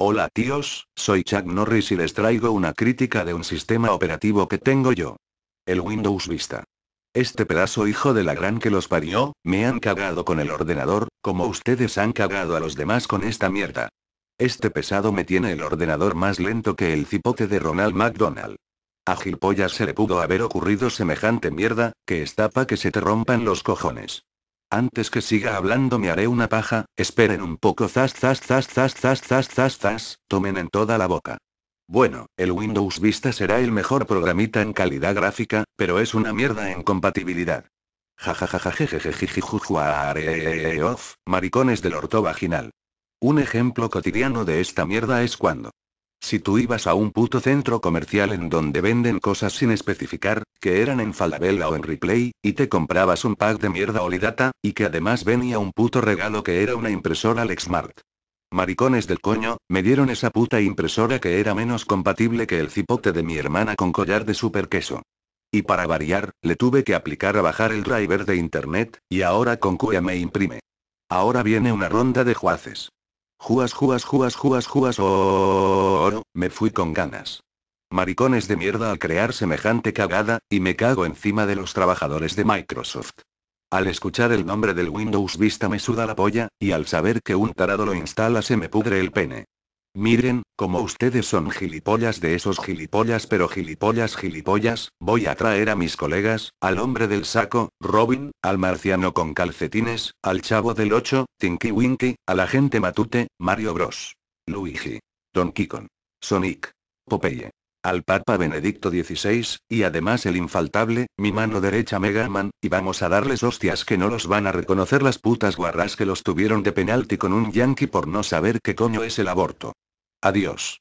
Hola tíos, soy Chuck Norris y les traigo una crítica de un sistema operativo que tengo yo. El Windows Vista. Este pedazo hijo de la gran que los parió, me han cagado con el ordenador, como ustedes han cagado a los demás con esta mierda. Este pesado me tiene el ordenador más lento que el cipote de Ronald McDonald. A Gilpollas se le pudo haber ocurrido semejante mierda, que está pa' que se te rompan los cojones. Antes que siga hablando me haré una paja, esperen un poco zas zas zas zas zas zas zas zas, tomen en toda la boca. Bueno, el Windows Vista será el mejor programita en calidad gráfica, pero es una mierda en compatibilidad. Maricones del orto vaginal. Un ejemplo cotidiano de esta mierda es cuando si tú ibas a un puto centro comercial en donde venden cosas sin especificar, que eran en Falabella o en Replay, y te comprabas un pack de mierda olidata, y que además venía un puto regalo que era una impresora Lexmark. Maricones del coño, me dieron esa puta impresora que era menos compatible que el cipote de mi hermana con collar de super queso. Y para variar, le tuve que aplicar a bajar el driver de internet, y ahora con cuya me imprime. Ahora viene una ronda de juaces. Juas, juas, juas, juas, juas, oro, oh, me fui con ganas. Maricones de mierda al crear semejante cagada, y me cago encima de los trabajadores de Microsoft. Al escuchar el nombre del Windows Vista me suda la polla, y al saber que un tarado lo instala se me pudre el pene. Miren, como ustedes son gilipollas de esos gilipollas pero gilipollas gilipollas, voy a traer a mis colegas, al hombre del saco, Robin, al marciano con calcetines, al chavo del 8, Tinky Winky, al agente Matute, Mario Bros. Luigi. Don Kong. Sonic. Popeye al Papa Benedicto XVI, y además el infaltable, mi mano derecha Megaman, y vamos a darles hostias que no los van a reconocer las putas guarras que los tuvieron de penalti con un yankee por no saber qué coño es el aborto. Adiós.